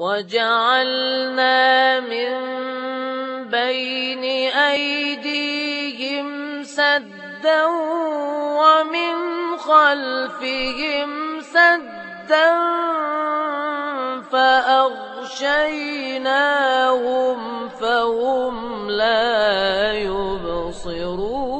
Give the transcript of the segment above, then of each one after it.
وجعلنا من بين أيديهم سدا ومن خلفهم سدا فأغشيناهم فهم لا يبصرون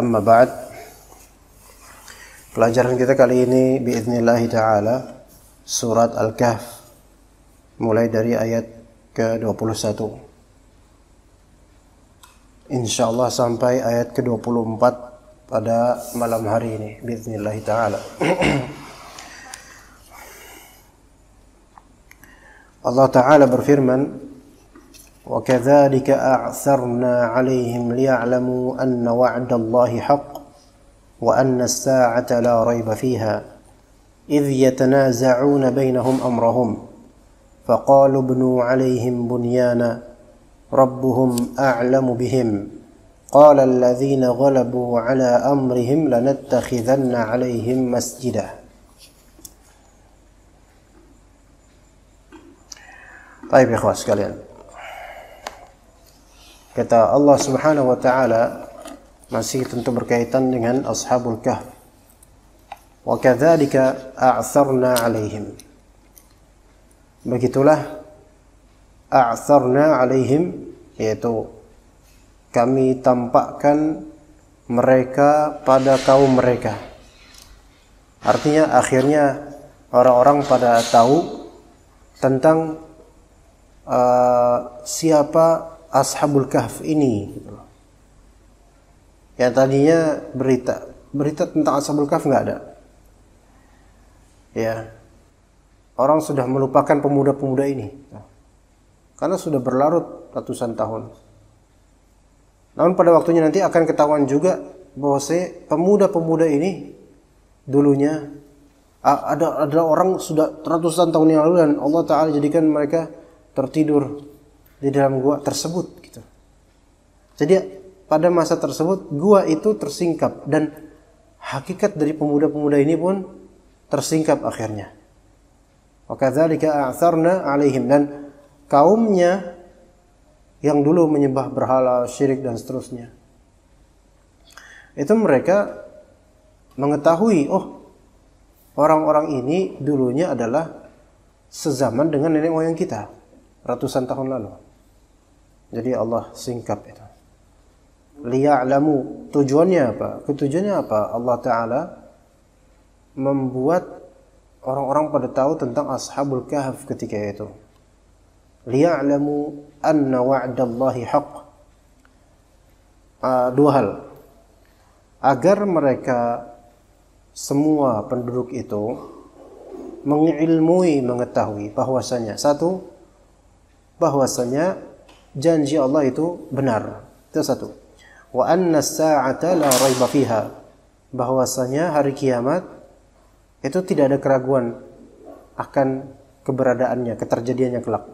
Amma ba'd Pelajaran kita kali ini Bi'idnillahi taala surat Al-Kahf mulai dari ayat ke-21. Insyaallah sampai ayat ke-24 pada malam hari ini Bi'idnillahi taala. Allah taala berfirman وكذلك أعثرنا عليهم ليعلموا أن وعد الله حق وأن الساعة لا ريب فيها إذ يتنازعون بينهم أمرهم فقالوا ابنوا عليهم بنيانا ربهم أعلم بهم قال الذين غلبوا على أمرهم لنتخذن عليهم مسجدا طيب يا إخوة sekalian Kata Allah Subhanahu wa taala masih tentu berkaitan dengan Ashabul Kahf. Wa kadzalika a'tharna 'alaihim. Begitulah a'tharna 'alaihim yaitu kami tampakkan mereka pada kaum mereka. Artinya akhirnya orang-orang pada tahu tentang uh, siapa Ashabul Kahf ini Ya tadinya berita berita tentang Ashabul Kahf nggak ada. Ya. Orang sudah melupakan pemuda-pemuda ini. Karena sudah berlarut ratusan tahun. Namun pada waktunya nanti akan ketahuan juga bahwa si pemuda-pemuda ini dulunya ada ada orang sudah ratusan tahun yang lalu dan Allah taala jadikan mereka tertidur di dalam gua tersebut gitu. Jadi pada masa tersebut gua itu tersingkap dan hakikat dari pemuda-pemuda ini pun tersingkap akhirnya. Wa a'tharna 'alaihim dan kaumnya yang dulu menyembah berhala, syirik dan seterusnya. Itu mereka mengetahui, oh orang-orang ini dulunya adalah sezaman dengan nenek moyang kita ratusan tahun lalu. Jadi Allah singkap itu. Liya'lamu. Tujuannya apa? Ketujuannya apa? Allah Ta'ala membuat orang-orang pada tahu tentang Ashabul Kahf ketika itu. Liya'lamu anna wa'dallahi haq. Uh, ah, dua hal. Agar mereka semua penduduk itu mengilmui mengetahui bahwasanya satu bahwasanya janji Allah itu benar. Itu satu. Wa anna sa'ata la raiba fiha. Bahwasanya hari kiamat itu tidak ada keraguan akan keberadaannya, keterjadiannya kelak.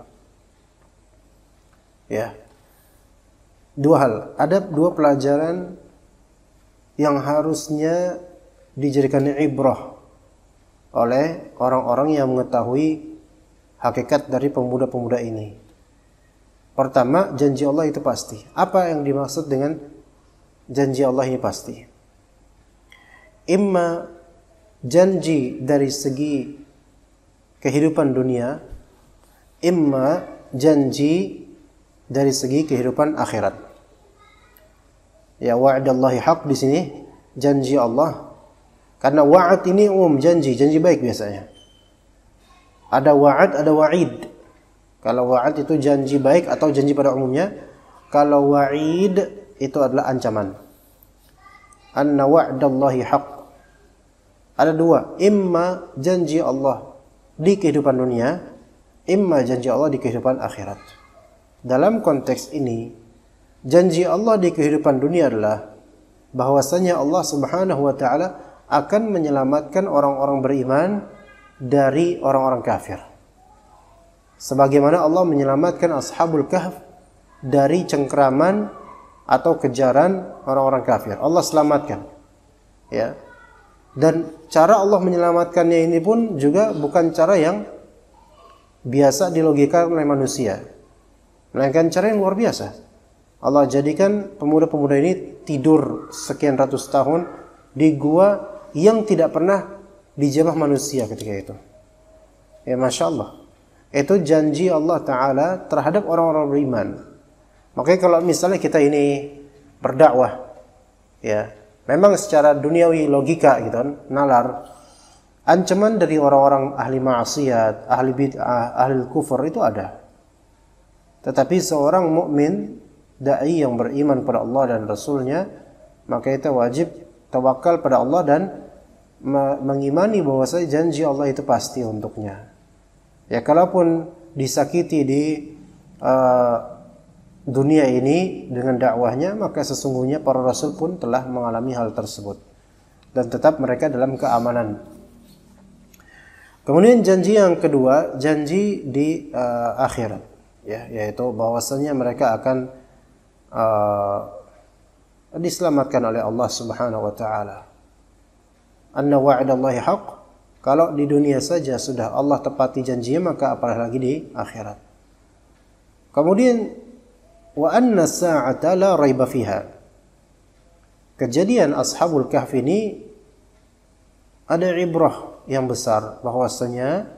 Ya. Dua hal, ada dua pelajaran yang harusnya dijadikan ibrah oleh orang-orang yang mengetahui hakikat dari pemuda-pemuda ini. Pertama, janji Allah itu pasti. Apa yang dimaksud dengan janji Allah ini pasti? Imma janji dari segi kehidupan dunia, imma janji dari segi kehidupan akhirat. Ya wa'dallahi hak di sini janji Allah. Karena wa'ad ini umum janji, janji baik biasanya. Ada wa'ad, ada wa'id kalau wa'ad itu janji baik atau janji pada umumnya. Kalau wa'id itu adalah ancaman. Anna wa'dallahi haq. Ada dua. Imma janji Allah di kehidupan dunia. Imma janji Allah di kehidupan akhirat. Dalam konteks ini, janji Allah di kehidupan dunia adalah bahwasanya Allah Subhanahu wa taala akan menyelamatkan orang-orang beriman dari orang-orang kafir sebagaimana Allah menyelamatkan ashabul kahf dari cengkeraman atau kejaran orang-orang kafir. Allah selamatkan. Ya. Dan cara Allah menyelamatkannya ini pun juga bukan cara yang biasa dilogika oleh manusia. Melainkan cara yang luar biasa. Allah jadikan pemuda-pemuda ini tidur sekian ratus tahun di gua yang tidak pernah dijamah manusia ketika itu. Ya Masya Allah. Itu janji Allah Ta'ala terhadap orang-orang beriman. Makanya kalau misalnya kita ini berdakwah, ya, memang secara duniawi logika gitu nalar, ancaman dari orang-orang ahli maksiat, ahli bid'ah, ahli kufur itu ada. Tetapi seorang mukmin dai yang beriman pada Allah dan Rasulnya, maka itu wajib tawakal pada Allah dan mengimani bahwa janji Allah itu pasti untuknya. Ya kalaupun disakiti di uh, dunia ini dengan dakwahnya maka sesungguhnya para rasul pun telah mengalami hal tersebut dan tetap mereka dalam keamanan. Kemudian janji yang kedua, janji di uh, akhirat ya yaitu bahwasanya mereka akan uh, diselamatkan oleh Allah Subhanahu wa taala. Anna wa'dallahi haqq kalau di dunia saja sudah Allah tepati janjinya maka apalah lagi di akhirat. Kemudian wa anna sa'ata la raiba fiha. Kejadian Ashabul Kahf ini ada ibrah yang besar bahwasanya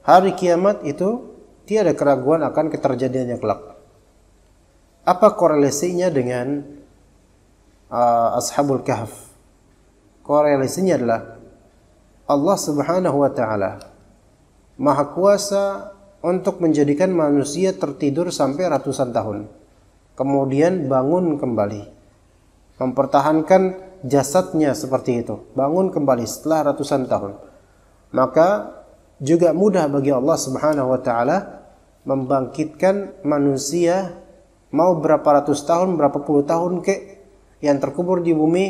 hari kiamat itu tiada keraguan akan keterjadiannya kelak. Apa korelasinya dengan uh, Ashabul Kahf? Korelasinya adalah Allah Subhanahu wa taala Maha Kuasa untuk menjadikan manusia tertidur sampai ratusan tahun kemudian bangun kembali mempertahankan jasadnya seperti itu bangun kembali setelah ratusan tahun maka juga mudah bagi Allah Subhanahu wa taala membangkitkan manusia mau berapa ratus tahun berapa puluh tahun ke yang terkubur di bumi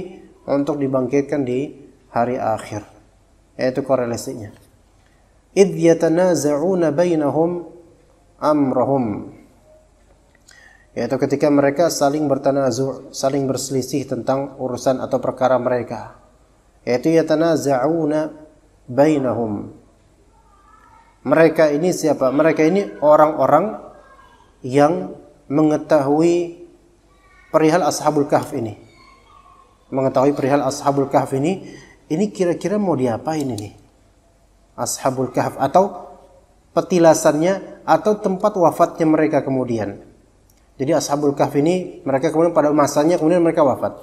untuk dibangkitkan di hari akhir yaitu korelasinya id yatanaza'una bainahum amrahum yaitu ketika mereka saling bertanazu saling berselisih tentang urusan atau perkara mereka yaitu yatanaza'una bainahum mereka ini siapa mereka ini orang-orang yang mengetahui perihal ashabul kahf ini mengetahui perihal ashabul kahf ini ini kira-kira mau diapain ini? Ashabul Kahf atau petilasannya atau tempat wafatnya mereka kemudian. Jadi Ashabul Kahf ini mereka kemudian pada masanya kemudian mereka wafat.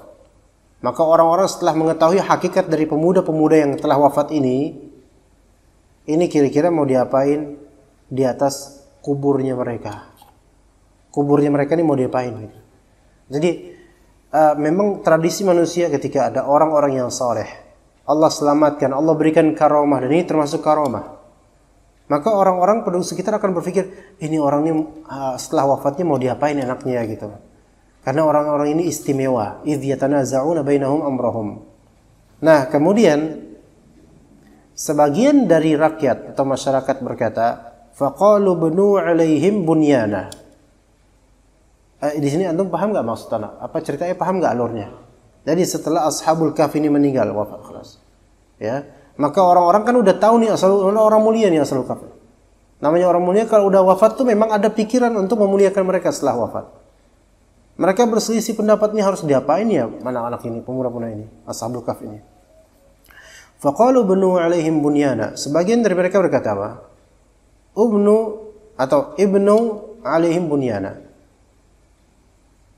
Maka orang-orang setelah mengetahui hakikat dari pemuda-pemuda yang telah wafat ini, ini kira-kira mau diapain di atas kuburnya mereka? Kuburnya mereka ini mau diapain? Gitu? Jadi uh, memang tradisi manusia ketika ada orang-orang yang soleh, Allah selamatkan, Allah berikan karomah dan ini termasuk karomah. Maka orang-orang penduduk sekitar akan berpikir, ini orang ini ah, setelah wafatnya mau diapain anaknya gitu. Karena orang-orang ini istimewa. Idh yatanaza'una bainahum amrahum. Nah, kemudian sebagian dari rakyat atau masyarakat berkata, faqalu bunu 'alaihim bunyana. Eh, di sini antum paham nggak maksud anak? Apa ceritanya paham nggak alurnya? Jadi setelah ashabul Kaf ini meninggal wafat kelas. Ya. Maka orang-orang kan udah tahu nih asal orang mulia nih ashabul Kaf, Namanya orang mulia kalau udah wafat tuh memang ada pikiran untuk memuliakan mereka setelah wafat. Mereka berselisih pendapat nih harus diapain ya mana anak ini, pemuda-pemuda ini, ashabul Kaf ini. Faqalu benu alaihim bunyana. Sebagian dari mereka berkata apa? Ubnu atau ibnu alaihim bunyana.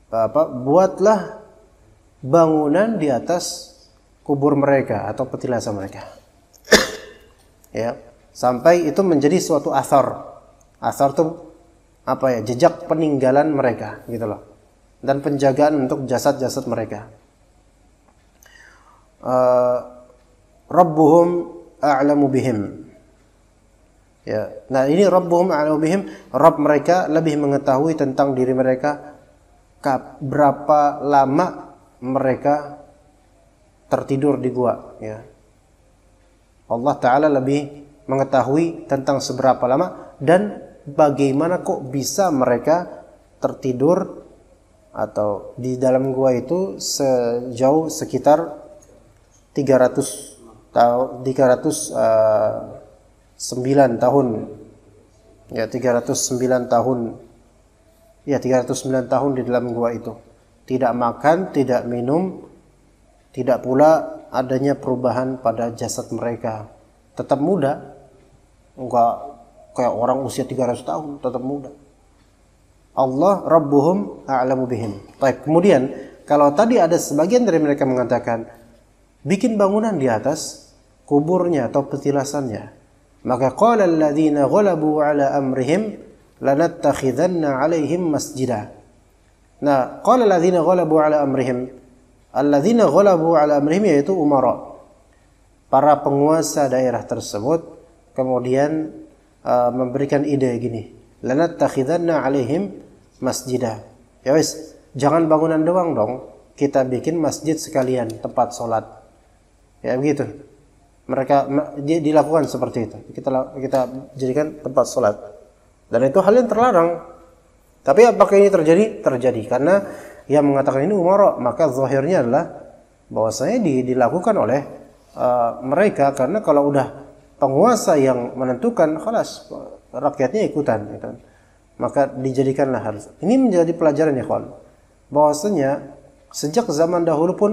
Apa? Buatlah bangunan di atas kubur mereka atau petilasan mereka. ya, sampai itu menjadi suatu asar. Asar itu apa ya? Jejak peninggalan mereka, gitu loh. Dan penjagaan untuk jasad-jasad mereka. Uh, Rabbuhum a'lamu bihim. Ya. Nah, ini Rabbuhum a'lamu bihim, Rabb mereka lebih mengetahui tentang diri mereka berapa lama mereka tertidur di gua ya. Allah taala lebih mengetahui tentang seberapa lama dan bagaimana kok bisa mereka tertidur atau di dalam gua itu sejauh sekitar 300 tahun 309 tahun ya 309 tahun ya 309 tahun di dalam gua itu tidak makan, tidak minum, tidak pula adanya perubahan pada jasad mereka. Tetap muda, enggak kayak orang usia 300 tahun, tetap muda. Allah Rabbuhum a'lamu bihim. Baik, kemudian kalau tadi ada sebagian dari mereka mengatakan bikin bangunan di atas kuburnya atau petilasannya. Maka qala alladziina ghalabu 'ala amrihim lanattakhidanna 'alaihim masjidah Nah, qala alladzina ghalabu ala amrihim. Alladzina ghalabu ala amrihim yaitu umara. Para penguasa daerah tersebut kemudian uh, memberikan ide gini, lanattakhidanna alaihim masjidah. Ya wis, jangan bangunan doang dong. Kita bikin masjid sekalian tempat sholat. Ya begitu. Mereka dilakukan seperti itu. Kita kita jadikan tempat sholat. Dan itu hal yang terlarang tapi apakah ini terjadi? Terjadi karena yang mengatakan ini Umar, maka zahirnya adalah bahwasanya dilakukan oleh uh, mereka karena kalau udah penguasa yang menentukan, kelas rakyatnya ikutan. Gitu. Maka dijadikanlah harus. Ini menjadi pelajaran ya kawan. Bahwasanya sejak zaman dahulu pun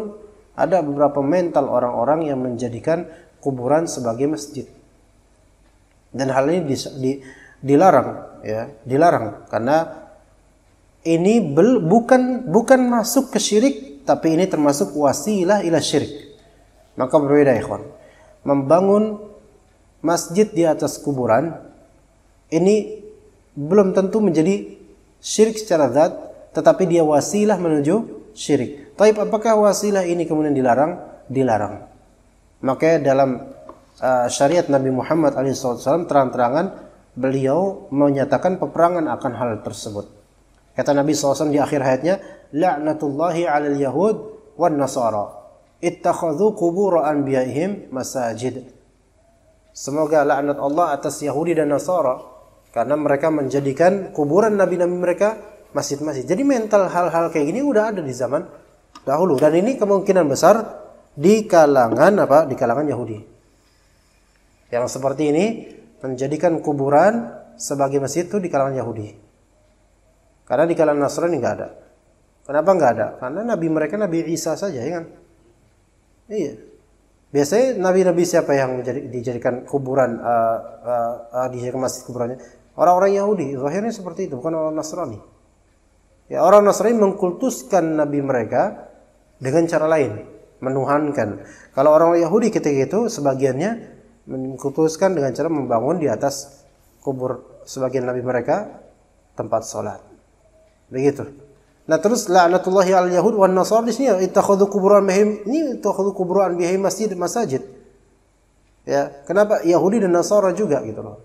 ada beberapa mental orang-orang yang menjadikan kuburan sebagai masjid. Dan hal ini di, di, dilarang, ya, dilarang karena ini bel, bukan bukan masuk ke syirik tapi ini termasuk wasilah ila syirik maka berbeda ikhwan membangun masjid di atas kuburan ini belum tentu menjadi syirik secara zat tetapi dia wasilah menuju syirik tapi apakah wasilah ini kemudian dilarang dilarang maka dalam uh, syariat Nabi Muhammad SAW terang-terangan beliau menyatakan peperangan akan hal tersebut Kata Nabi SAW di akhir hayatnya, La'natullahi alal yahud wan nasara. Ittakhadhu kubura anbiya'ihim masajid. Semoga laknat Allah atas Yahudi dan Nasara karena mereka menjadikan kuburan nabi-nabi mereka masjid-masjid. Jadi mental hal-hal kayak gini udah ada di zaman dahulu dan ini kemungkinan besar di kalangan apa? di kalangan Yahudi. Yang seperti ini menjadikan kuburan sebagai masjid itu di kalangan Yahudi. Karena di kalangan Nasrani nggak ada. Kenapa nggak ada? Karena nabi mereka Nabi Isa saja, ya kan? Iya. Biasanya nabi-nabi siapa yang menjadi, dijadikan kuburan, uh, uh, uh, dijadikan masjid kuburannya? Orang-orang Yahudi, zahirnya seperti itu, bukan orang Nasrani. Ya, orang Nasrani mengkultuskan nabi mereka dengan cara lain, menuhankan. Kalau orang Yahudi ketika itu sebagiannya mengkultuskan dengan cara membangun di atas kubur sebagian nabi mereka tempat sholat. Begitu. Nah terus la'natullahi al yahud wan nasar di sini ittakhadhu kuburan bihim ini ittakhadhu kuburan bihim masjid masajid. Ya, kenapa Yahudi dan Nasara juga gitu loh.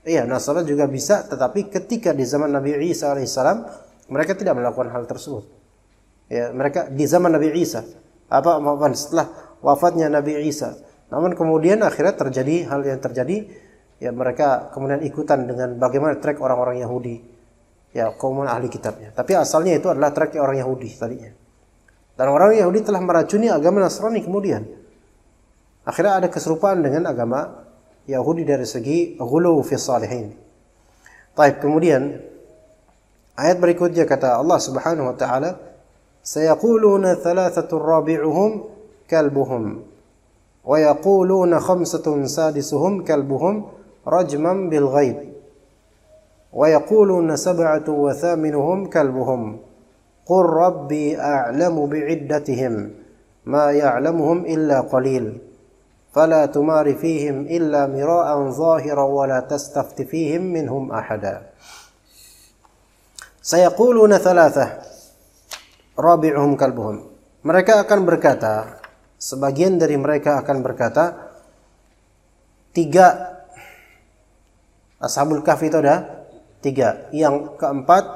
Iya, Nasara juga bisa tetapi ketika di zaman Nabi Isa alaihissalam mereka tidak melakukan hal tersebut. Ya, mereka di zaman Nabi Isa apa maafkan setelah wafatnya Nabi Isa. Namun kemudian akhirnya terjadi hal yang terjadi ya mereka kemudian ikutan dengan bagaimana track orang-orang Yahudi ya kaum ahli kitabnya. Tapi asalnya itu adalah track orang Yahudi tadinya. Dan orang Yahudi telah meracuni agama Nasrani kemudian. Akhirnya ada keserupaan dengan agama Yahudi dari segi ghulu fi salihin. Taib kemudian ayat berikutnya kata Allah Subhanahu wa taala sayaquluna thalathatu rabi'uhum kalbuhum wa yaquluna khamsatun sadisuhum kalbuhum rajman bil ghaib ويقولون سبعة وثامنهم كلبهم قل ربي أعلم بعدتهم ما يعلمهم إلا قليل فلا تمار فيهم إلا مراء ظاهرا ولا تستفت فيهم منهم أحدا سيقولون ثلاثة رابعهم كلبهم mereka akan berkata sebagian dari mereka akan berkata tiga ashabul kahfi itu ada tiga yang keempat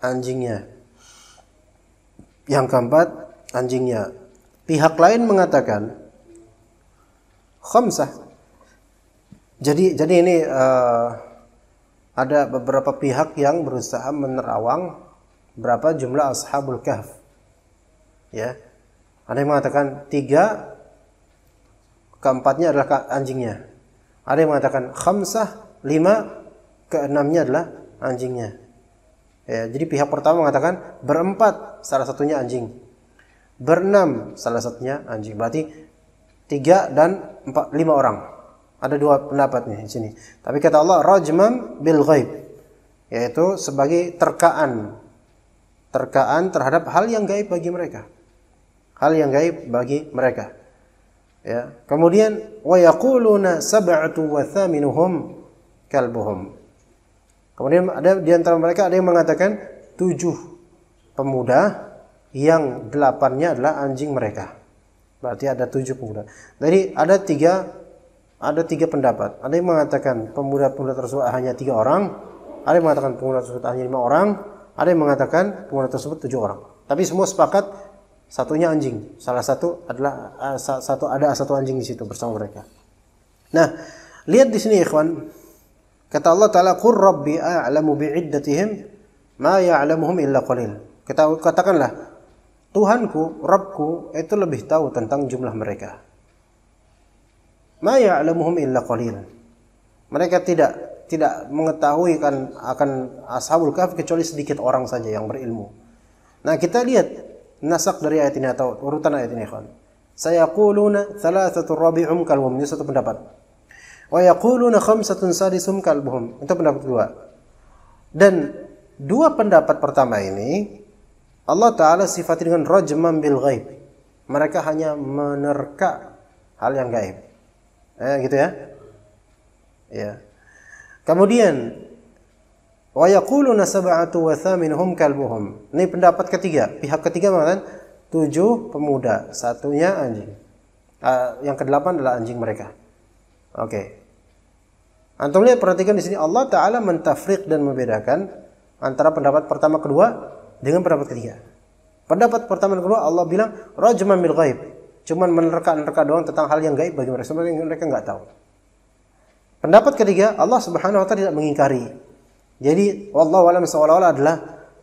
anjingnya yang keempat anjingnya pihak lain mengatakan khamsah jadi jadi ini uh, ada beberapa pihak yang berusaha menerawang berapa jumlah ashabul kahf ya ada yang mengatakan tiga keempatnya adalah anjingnya ada yang mengatakan khamsah lima keenamnya adalah anjingnya. Ya, jadi pihak pertama mengatakan berempat salah satunya anjing. Berenam salah satunya anjing. Berarti tiga dan empat lima orang. Ada dua pendapatnya di sini. Tapi kata Allah rajmam bil ghaib yaitu sebagai terkaan terkaan terhadap hal yang gaib bagi mereka. Hal yang gaib bagi mereka. Ya. Kemudian wa yaquluna sab'atu wa thaminuhum kalbuhum. Kemudian ada di antara mereka ada yang mengatakan tujuh pemuda yang delapannya adalah anjing mereka. Berarti ada tujuh pemuda. Jadi ada tiga ada tiga pendapat. Ada yang mengatakan pemuda-pemuda tersebut hanya tiga orang. Ada yang mengatakan pemuda tersebut hanya lima orang. Ada yang mengatakan pemuda tersebut tujuh orang. Tapi semua sepakat satunya anjing. Salah satu adalah eh, satu ada satu anjing di situ bersama mereka. Nah, lihat di sini ikhwan, Kata Allah Ta'ala, Qur Rabbi a'lamu bi'iddatihim ma ya'lamuhum illa qalil. Kita katakanlah, Tuhanku, Rabbku, itu lebih tahu tentang jumlah mereka. Ma ya'lamuhum illa qalil. Mereka tidak tidak mengetahui kan akan ashabul kahf kecuali sedikit orang saja yang berilmu. Nah, kita lihat nasak dari ayat ini atau urutan ayat ini, Saya Sayaquluna thalathatu rabi'um kalwum. Ini satu pendapat. Wa yaquluna khamsatun sadisum kalbuhum. Itu pendapat kedua. Dan dua pendapat pertama ini Allah taala sifati dengan rajman bil ghaib. Mereka hanya menerka hal yang gaib. Eh gitu ya. Ya. Kemudian wa yaquluna sab'atu wa thaminhum kalbuhum. Ini pendapat ketiga, pihak ketiga mengatakan tujuh pemuda, satunya anjing. Uh, yang kedelapan adalah anjing mereka. Oke. Okay. Antum lihat perhatikan di sini Allah taala mentafrik dan membedakan antara pendapat pertama kedua dengan pendapat ketiga. Pendapat pertama dan kedua Allah bilang rajman bil ghaib. Cuman menerka-nerka doang tentang hal yang gaib bagi mereka yang mereka nggak tahu. Pendapat ketiga Allah Subhanahu wa taala tidak mengingkari. Jadi wallahu alam seolah-olah adalah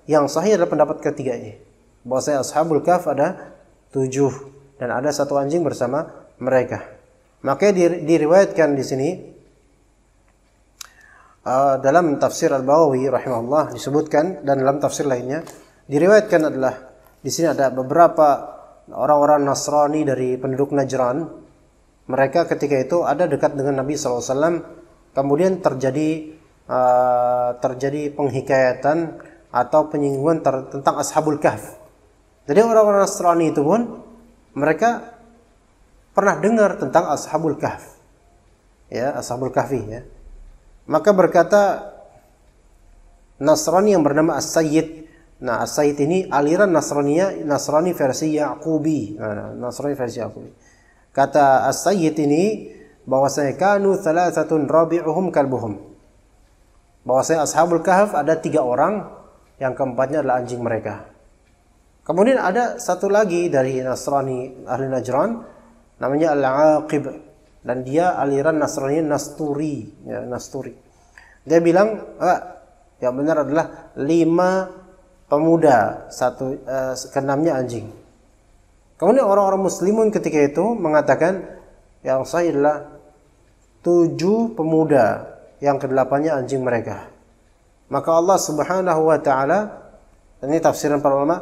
yang sahih adalah pendapat ketiga ini. Bahwa saya ashabul kaf ada tujuh dan ada satu anjing bersama mereka. Makanya diriwayatkan di sini Eh, dalam tafsir al bawawi rahimahullah disebutkan dan dalam tafsir lainnya diriwayatkan adalah di sini ada beberapa orang-orang Nasrani dari penduduk Najran. Mereka ketika itu ada dekat dengan Nabi SAW. Kemudian terjadi uh, terjadi penghikayatan atau penyinggungan tentang Ashabul Kahf. Jadi orang-orang Nasrani itu pun mereka pernah dengar tentang Ashabul Kahf. Ya, Ashabul Kahfi ya. Maka berkata Nasrani yang bernama As-Sayyid. Nah, As-Sayyid ini aliran Nasraniya, Nasrani versi Yaqubi. Nah, nah, Nasrani versi Yaqubi. Kata As-Sayyid ini bahwasanya kanu thalathatun rabi'uhum kalbuhum. Bahwasanya Ashabul Kahf ada tiga orang, yang keempatnya adalah anjing mereka. Kemudian ada satu lagi dari Nasrani ahli Najran namanya Al-Aqib dan dia aliran Nasrani Nasturi ya Nasturi dia bilang ah, yang benar adalah lima pemuda satu eh, keenamnya anjing kemudian orang-orang muslimun ketika itu mengatakan yang saya adalah tujuh pemuda yang kedelapannya anjing mereka maka Allah subhanahu wa ta'ala ini tafsiran para ulama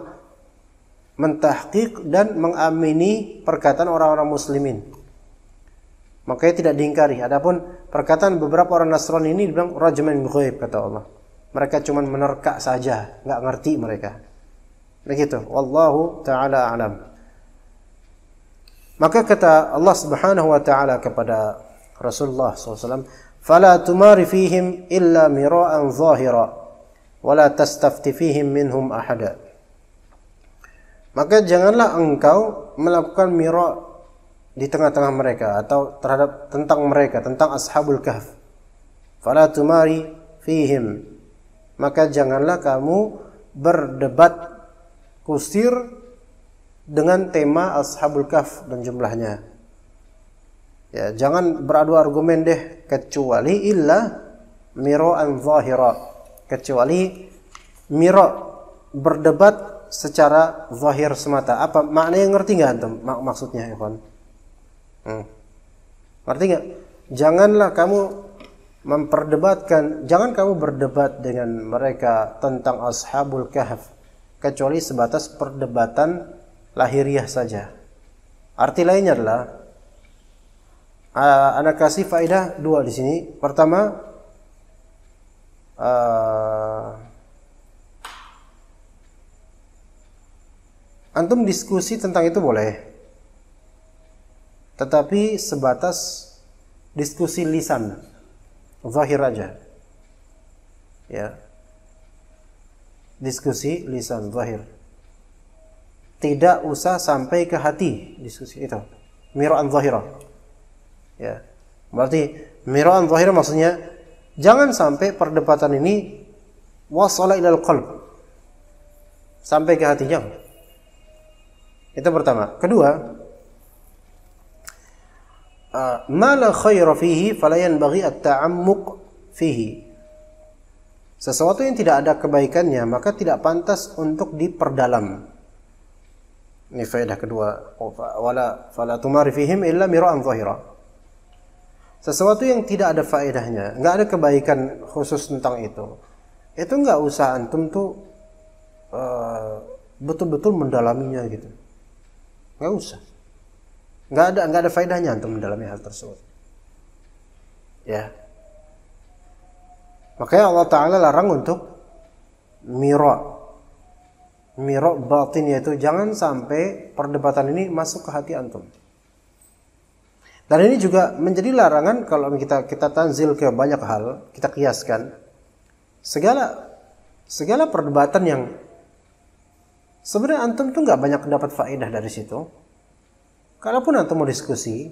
mentahqiq dan mengamini perkataan orang-orang muslimin Makanya tidak diingkari. Adapun perkataan beberapa orang Nasrani ini bilang rajman ghaib kata Allah. Mereka cuma menerka saja, nggak ngerti mereka. Begitu. Wallahu taala alam. Maka kata Allah Subhanahu wa taala kepada Rasulullah SAW, "Fala tumari fihim illa mira'an zahira wa la tastafti fihim minhum ahada." Maka janganlah engkau melakukan mira' di tengah-tengah mereka atau terhadap tentang mereka tentang ashabul kahf fala tumari fihim maka janganlah kamu berdebat kusir dengan tema ashabul kahf dan jumlahnya ya jangan beradu argumen deh kecuali illa miro'an zahira kecuali miro berdebat secara zahir semata apa makna yang ngerti nggak antum maksudnya ikhwan ya, Hmm. nggak? Janganlah kamu memperdebatkan, jangan kamu berdebat dengan mereka tentang ashabul kahf kecuali sebatas perdebatan lahiriah saja. Arti lainnya adalah uh, anak kasih faedah dua di sini. Pertama uh, antum diskusi tentang itu boleh tetapi sebatas diskusi lisan zahir aja ya diskusi lisan zahir tidak usah sampai ke hati diskusi itu miran zahira ya berarti miran zahira maksudnya jangan sampai perdebatan ini wasala ilal qalb sampai ke hati jangan itu pertama kedua Eh, Mala la khaira fihi falayan bagi at-ta'ammuq fihi. Sesuatu yang tidak ada kebaikannya maka tidak pantas untuk diperdalam. Ini faedah kedua. Oh, wala fala tumari fihim illa mira'an zahira. Sesuatu yang tidak ada faedahnya, nggak ada kebaikan khusus tentang itu. Itu nggak usah antum tuh eh, betul-betul betul -betul mendalaminya gitu. Nggak usah nggak ada nggak ada faedahnya untuk mendalami hal tersebut ya makanya Allah Taala larang untuk miro miro batin yaitu jangan sampai perdebatan ini masuk ke hati antum dan ini juga menjadi larangan kalau kita kita tanzil ke banyak hal kita kiaskan segala segala perdebatan yang sebenarnya antum tuh nggak banyak dapat faedah dari situ Kalaupun antum mau diskusi,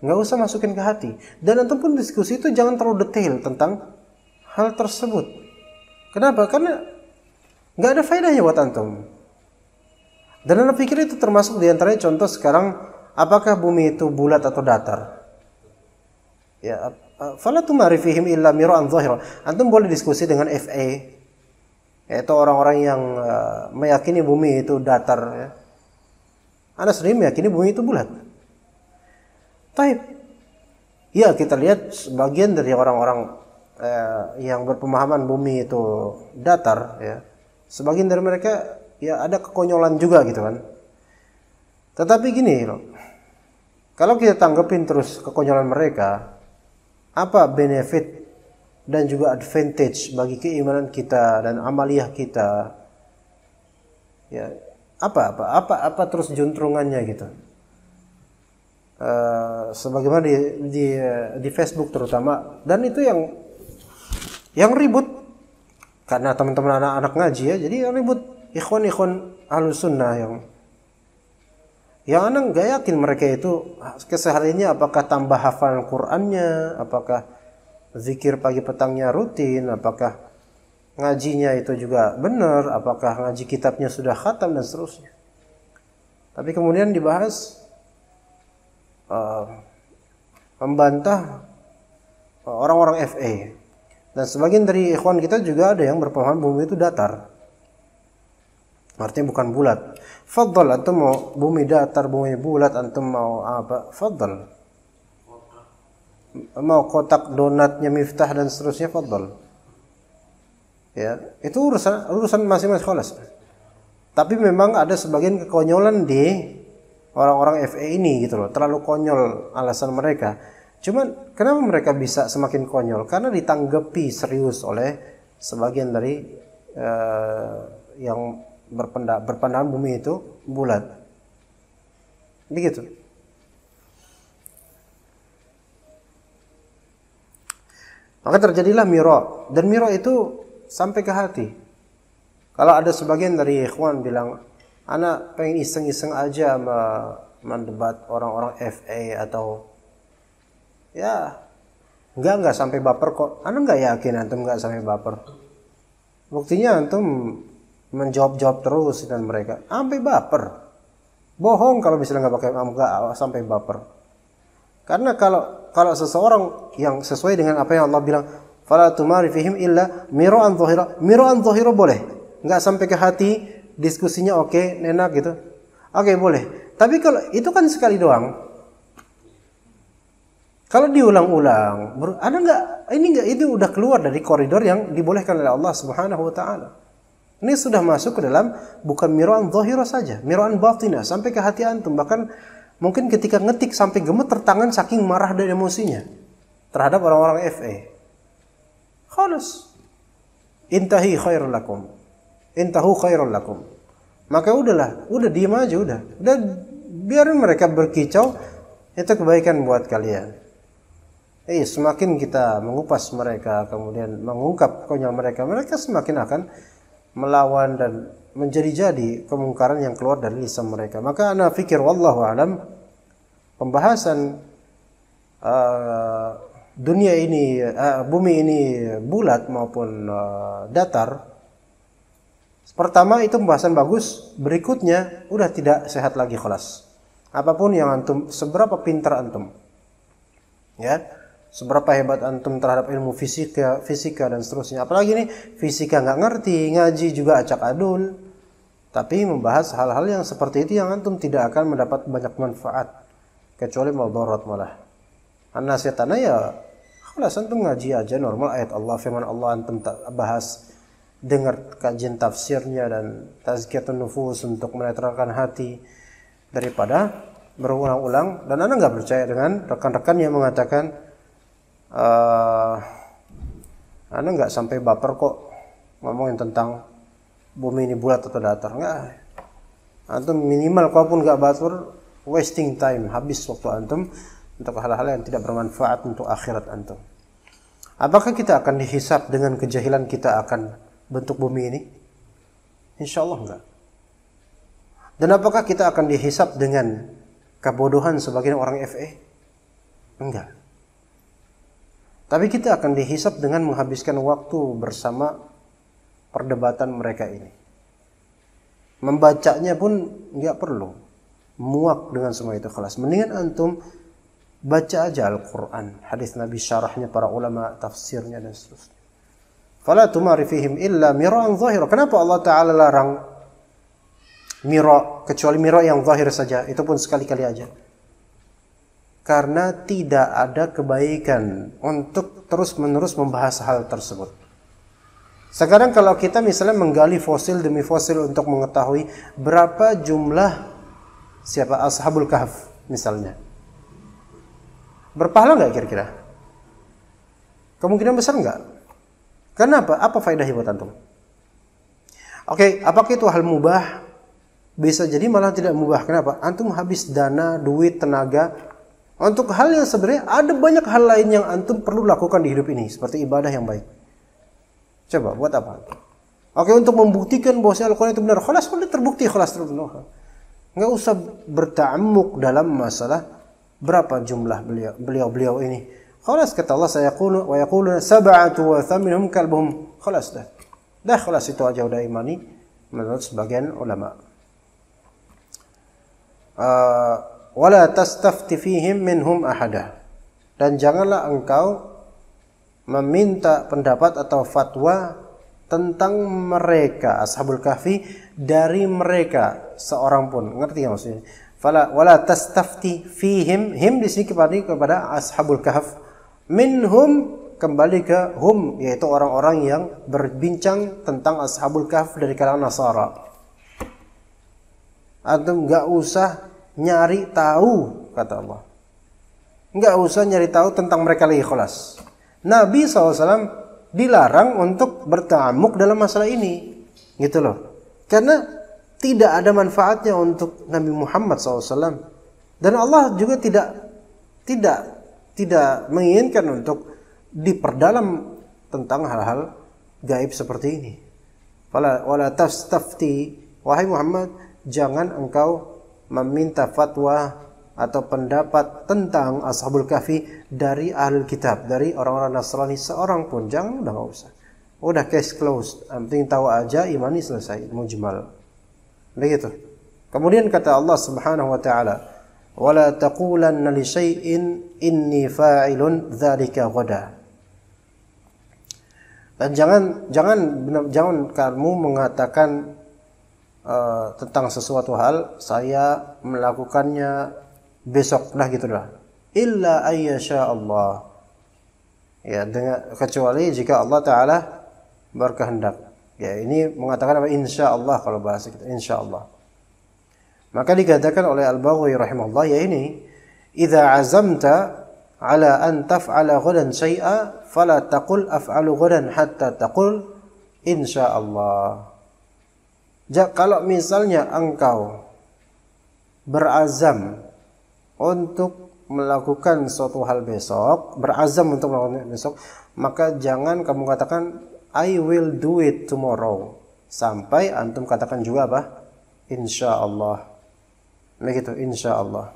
nggak usah masukin ke hati. Dan antum pun diskusi itu jangan terlalu detail tentang hal tersebut. Kenapa? Karena nggak ada faedahnya buat antum. Dan anda pikir itu termasuk diantaranya contoh sekarang apakah bumi itu bulat atau datar? Ya, fala marifihim illa an zahira. Antum boleh diskusi dengan FA yaitu orang-orang yang eh, meyakini bumi itu datar ya anda sendiri meyakini bumi itu bulat. Taib. Ya kita lihat sebagian dari orang-orang eh, yang berpemahaman bumi itu datar ya. Sebagian dari mereka ya ada kekonyolan juga gitu kan. Tetapi gini loh. Kalau kita tanggepin terus kekonyolan mereka, apa benefit dan juga advantage bagi keimanan kita dan amaliah kita? Ya, apa apa apa apa terus juntrungannya gitu uh, sebagaimana di, di di Facebook terutama dan itu yang yang ribut karena teman-teman anak-anak ngaji ya jadi yang ribut ikhwan ikhwan sunnah yang yang anak nggak yakin mereka itu kesehariannya apakah tambah hafalan Qurannya apakah zikir pagi petangnya rutin apakah ngajinya itu juga benar, apakah ngaji kitabnya sudah khatam dan seterusnya. Tapi kemudian dibahas uh, membantah eh, orang-orang FA dan sebagian dari ikhwan kita juga ada yang berpaham bumi itu datar. Artinya bukan bulat. Fadl antum mau bumi datar, bumi bulat antum mau apa? Fadl. Mau kotak donatnya miftah dan seterusnya fadl ya itu urusan urusan masing-masing kholas tapi memang ada sebagian kekonyolan di orang-orang FE ini gitu loh terlalu konyol alasan mereka cuman kenapa mereka bisa semakin konyol karena ditanggapi serius oleh sebagian dari uh, yang berpenda berpandangan bumi itu bulat begitu maka terjadilah miro dan miro itu sampai ke hati. Kalau ada sebagian dari ikhwan bilang, anak pengen iseng-iseng aja mendebat orang-orang FA atau ya enggak enggak sampai baper kok. Anak enggak yakin antum enggak sampai baper. Buktinya antum menjawab-jawab terus dan mereka sampai baper. Bohong kalau misalnya nggak pakai enggak sampai baper. Karena kalau kalau seseorang yang sesuai dengan apa yang Allah bilang, fala tumari fihim illa miroan zahira miroan zahira boleh nggak sampai ke hati diskusinya oke okay, enak gitu oke okay, boleh tapi kalau itu kan sekali doang kalau diulang-ulang ada nggak ini nggak itu udah keluar dari koridor yang dibolehkan oleh Allah Subhanahu wa taala ini sudah masuk ke dalam bukan miroan zahira saja miroan batina sampai ke hati antum bahkan mungkin ketika ngetik sampai gemeter tangan saking marah dan emosinya terhadap orang-orang FE Khalus. Intahi khairul lakum. Intahu khairul lakum. Maka udahlah, udah diam aja udah. Udah biarin mereka berkicau, itu kebaikan buat kalian. Eh, semakin kita mengupas mereka, kemudian mengungkap konyol mereka, mereka semakin akan melawan dan menjadi-jadi kemungkaran yang keluar dari lisan mereka. Maka ana pikir wallahu alam pembahasan uh, dunia ini uh, bumi ini bulat maupun uh, datar pertama itu pembahasan bagus berikutnya udah tidak sehat lagi kelas apapun yang antum seberapa pintar antum ya seberapa hebat antum terhadap ilmu fisika fisika dan seterusnya apalagi nih fisika nggak ngerti ngaji juga acak adul tapi membahas hal-hal yang seperti itu yang antum tidak akan mendapat banyak manfaat kecuali borot malah Nasihatana ya kalau antum ngaji aja normal ayat Allah firman Allah antum bahas dengar kajian tafsirnya dan tazkiyatun nufus untuk menetralkan hati daripada berulang-ulang dan anda nggak percaya dengan rekan-rekan yang mengatakan uh, eh, anda nggak sampai baper kok ngomongin tentang bumi ini bulat atau datar nggak antum minimal kau pun nggak baper wasting time habis waktu antum untuk hal-hal yang tidak bermanfaat untuk akhirat antum. Apakah kita akan dihisap dengan kejahilan kita akan bentuk bumi ini? Insya Allah enggak. Dan apakah kita akan dihisap dengan kebodohan sebagian orang FE? Enggak. Tapi kita akan dihisap dengan menghabiskan waktu bersama perdebatan mereka ini. Membacanya pun enggak perlu. Muak dengan semua itu kelas. Mendingan antum Baca aja Al-Quran. Hadis Nabi syarahnya para ulama, tafsirnya dan seterusnya. Fala tumarifihim illa mira'an zahira. Kenapa Allah Ta'ala larang mira kecuali mira yang zahir saja itu pun sekali-kali aja karena tidak ada kebaikan untuk terus-menerus membahas hal tersebut sekarang kalau kita misalnya menggali fosil demi fosil untuk mengetahui berapa jumlah siapa ashabul kahf misalnya Berpahala nggak kira-kira? Kemungkinan besar nggak. Kenapa? Apa faedah ya buat antum? Oke, apakah itu hal mubah? Bisa jadi malah tidak mubah. Kenapa? Antum habis dana, duit, tenaga untuk hal yang sebenarnya ada banyak hal lain yang antum perlu lakukan di hidup ini, seperti ibadah yang baik. Coba buat apa? Oke, untuk membuktikan bahwa Al-Qur'an itu benar, Kholas, terbukti, Kholas, terbukti. Nggak usah bertamuk dalam masalah Berapa jumlah beliau beliau beliau ini? Khalas kata Allah saya yaqulu wa yaquluna sab'atu wa thaminhum kalbuhum. Khalas dah. Dah khalas itu aja udah imani menurut sebagian ulama. Uh, wala tastafti fihim minhum ahada. Dan janganlah engkau meminta pendapat atau fatwa tentang mereka ashabul kahfi dari mereka seorang pun ngerti ya maksudnya fala wala tastafti fihim him di sini kembali kepada ashabul kahf minhum kembali ke hum yaitu orang-orang yang berbincang tentang ashabul kahf dari kalangan nasara antum nggak usah nyari tahu kata Allah nggak usah nyari tahu tentang mereka lagi ikhlas Nabi saw dilarang untuk bertamuk dalam masalah ini gitu loh karena tidak ada manfaatnya untuk Nabi Muhammad SAW dan Allah juga tidak tidak tidak menginginkan untuk diperdalam tentang hal-hal gaib seperti ini. Fala wala tafti, wahai Muhammad jangan engkau meminta fatwa atau pendapat tentang Ashabul kafi dari ahli kitab, dari orang-orang Nasrani seorang pun. Jangan udah nggak usah. Udah case closed. Yang penting tahu aja imani selesai, mujmal. Begitu. Kemudian kata Allah Subhanahu wa taala, "Wala taqulanna li syai'in inni fa'ilun dzalika ghadan." Dan jangan jangan jangan kamu mengatakan uh, tentang sesuatu hal saya melakukannya besok lah gitulah. Illa ayyasha Allah. Ya, dengan kecuali jika Allah taala berkehendak. Ya, ini mengatakan apa? Insya Allah kalau bahasa kita. Insya Allah. Maka dikatakan oleh Al-Baghawi rahimahullah ya ini, "Idza azamta ala an taf'ala ghadan syai'a fala taqul af'alu ghadan hatta taqul insya Allah." Ja, kalau misalnya engkau berazam untuk melakukan suatu hal besok, berazam untuk melakukan besok, maka jangan kamu katakan I will do it tomorrow. Sampai antum katakan juga apa? Insya Allah. Begitu, insya Allah.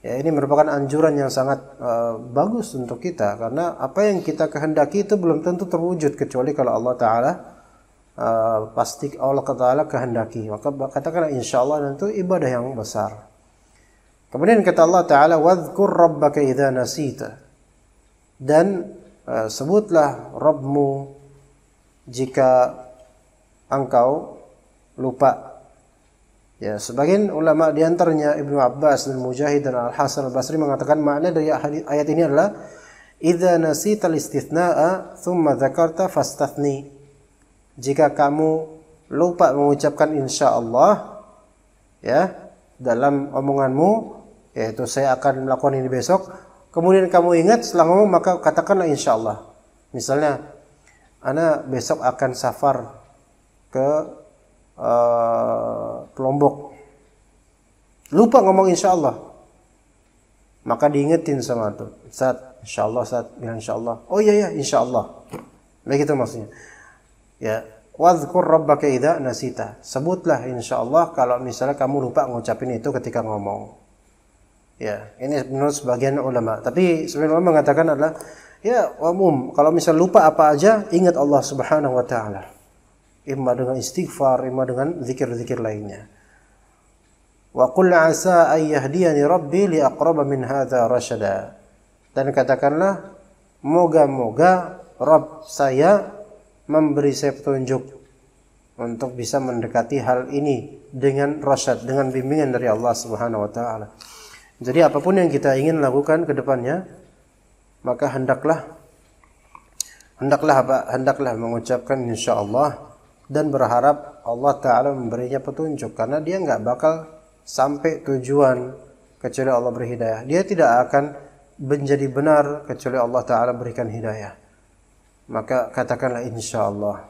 Ya, ini merupakan anjuran yang sangat uh, bagus untuk kita karena apa yang kita kehendaki itu belum tentu terwujud kecuali kalau Allah Taala uh, pasti Allah Taala kehendaki. Maka katakanlah insya Allah dan itu ibadah yang besar. Kemudian kata Allah Taala, "Wadhkur rabbaka idza nasita." Dan uh, sebutlah Rabbmu jika engkau lupa. Ya, sebagian ulama diantaranya Ibnu Abbas dan Mujahid dan Al Hasan Al Basri mengatakan makna dari ayat ini adalah idza nasita istithnaa thumma dzakarta fastathni. Jika kamu lupa mengucapkan insyaallah ya dalam omonganmu yaitu saya akan melakukan ini besok kemudian kamu ingat setelah ngomong maka katakanlah insyaallah. Misalnya Ana besok akan safar ke uh, Lombok. Lupa ngomong insya Allah. Maka diingetin sama tuh. Saat insya Allah, saat bilang insya Allah. Oh iya iya insya Allah. Begitu maksudnya. Ya, Wadhkur rabbaka idha nasita. Sebutlah insya Allah kalau misalnya kamu lupa ngucapin itu ketika ngomong. Ya, ini menurut sebagian ulama. Tapi sebagian ulama mengatakan adalah ya umum kalau misal lupa apa aja ingat Allah Subhanahu wa taala imma dengan istighfar imma dengan zikir-zikir lainnya wa qul asa an yahdiyani rabbi li aqrab min hadza rashada dan katakanlah moga-moga Rob saya memberi saya petunjuk untuk bisa mendekati hal ini dengan rasyad, dengan bimbingan dari Allah Subhanahu wa taala. Jadi apapun yang kita ingin lakukan ke depannya, maka hendaklah hendaklah apa hendaklah mengucapkan insyaallah dan berharap Allah taala memberinya petunjuk karena dia nggak bakal sampai tujuan kecuali Allah berhidayah. Dia tidak akan menjadi benar kecuali Allah taala berikan hidayah. Maka katakanlah insyaallah.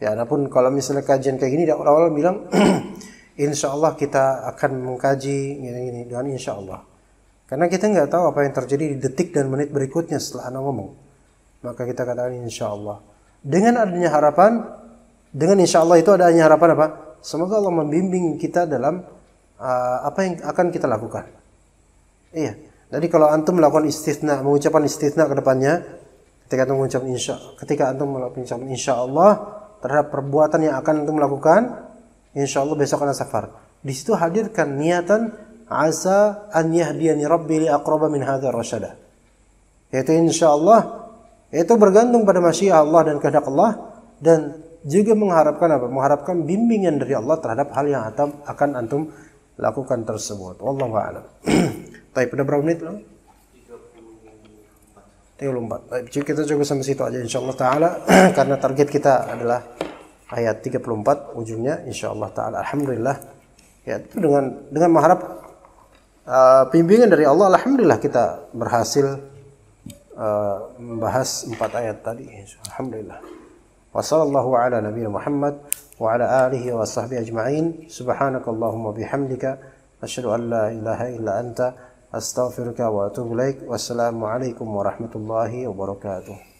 Ya, adapun kalau misalnya kajian kayak gini, awal-awal bilang insya Allah kita akan mengkaji gini-gini dengan insya Allah. Karena kita nggak tahu apa yang terjadi di detik dan menit berikutnya setelah anda ngomong. Maka kita katakan insya Allah. Dengan adanya harapan, dengan insya Allah itu adanya harapan apa? Semoga Allah membimbing kita dalam uh, apa yang akan kita lakukan. Iya. Jadi kalau antum melakukan istitna, mengucapkan istitna ke depannya, ketika antum mengucap insya, ketika antum mengucap insya Allah terhadap perbuatan yang akan antum lakukan, insya Allah besok akan safar. Di situ hadirkan niatan asa an yahdiyani rabbi li aqraba min hadzal rasyada yaitu insyaallah itu bergantung pada masyiah Allah dan kehendak Allah dan juga mengharapkan apa? Mengharapkan bimbingan dari Allah terhadap hal yang atam, akan antum lakukan tersebut. Wallahu a'lam. Tapi pada berapa menit lagi? 34. Baik, kita coba sampai situ aja insyaallah taala karena target kita adalah ayat 34 ujungnya insyaallah taala alhamdulillah ya itu dengan dengan mengharap uh, bimbingan dari Allah alhamdulillah kita berhasil uh, membahas empat ayat tadi alhamdulillah wasallallahu ala nabi Muhammad wa ala alihi wa sahbihi ajma'in subhanakallahumma bihamdika asyhadu an la ilaha illa anta astaghfiruka wa atubu ilaik wassalamu alaikum warahmatullahi wabarakatuh